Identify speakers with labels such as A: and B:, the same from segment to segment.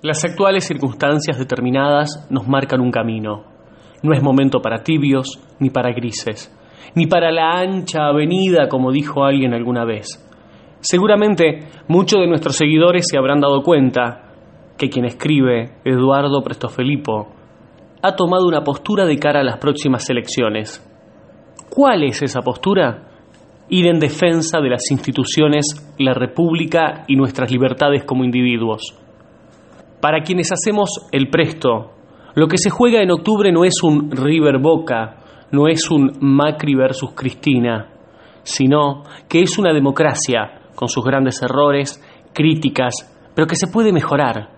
A: Las actuales circunstancias determinadas nos marcan un camino. No es momento para tibios ni para grises, ni para la ancha avenida, como dijo alguien alguna vez. Seguramente muchos de nuestros seguidores se habrán dado cuenta que quien escribe, Eduardo Prestofelipo, ha tomado una postura de cara a las próximas elecciones. ¿Cuál es esa postura? Ir en defensa de las instituciones, la República y nuestras libertades como individuos. Para quienes hacemos el presto, lo que se juega en octubre no es un River Boca, no es un Macri versus Cristina, sino que es una democracia con sus grandes errores, críticas, pero que se puede mejorar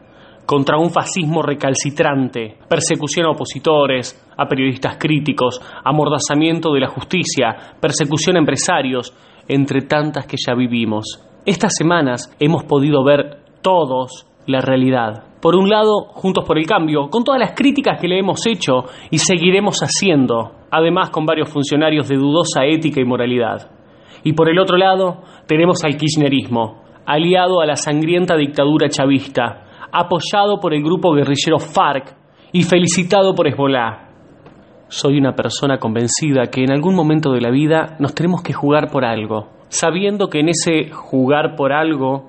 A: contra un fascismo recalcitrante, persecución a opositores, a periodistas críticos, amordazamiento de la justicia, persecución a empresarios, entre tantas que ya vivimos. Estas semanas hemos podido ver todos la realidad por un lado, Juntos por el Cambio, con todas las críticas que le hemos hecho y seguiremos haciendo, además con varios funcionarios de dudosa ética y moralidad. Y por el otro lado, tenemos al Kirchnerismo, aliado a la sangrienta dictadura chavista, apoyado por el grupo guerrillero FARC y felicitado por Hezbollah. Soy una persona convencida que en algún momento de la vida nos tenemos que jugar por algo, sabiendo que en ese jugar por algo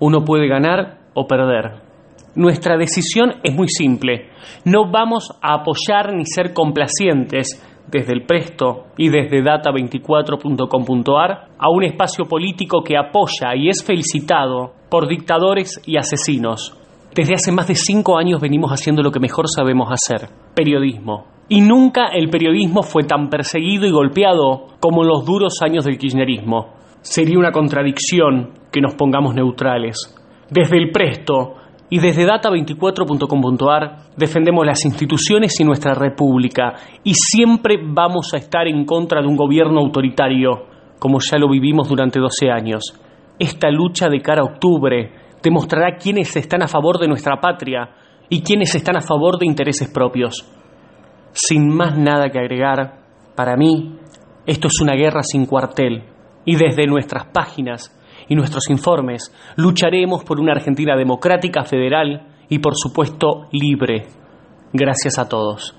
A: uno puede ganar o perder nuestra decisión es muy simple. No vamos a apoyar ni ser complacientes desde el Presto y desde data24.com.ar a un espacio político que apoya y es felicitado por dictadores y asesinos. Desde hace más de cinco años venimos haciendo lo que mejor sabemos hacer, periodismo. Y nunca el periodismo fue tan perseguido y golpeado como en los duros años del kirchnerismo. Sería una contradicción que nos pongamos neutrales. Desde el Presto y desde data24.com.ar defendemos las instituciones y nuestra república y siempre vamos a estar en contra de un gobierno autoritario, como ya lo vivimos durante 12 años. Esta lucha de cara a octubre demostrará quiénes están a favor de nuestra patria y quiénes están a favor de intereses propios. Sin más nada que agregar, para mí, esto es una guerra sin cuartel y desde nuestras páginas y nuestros informes, lucharemos por una Argentina democrática, federal y, por supuesto, libre. Gracias a todos.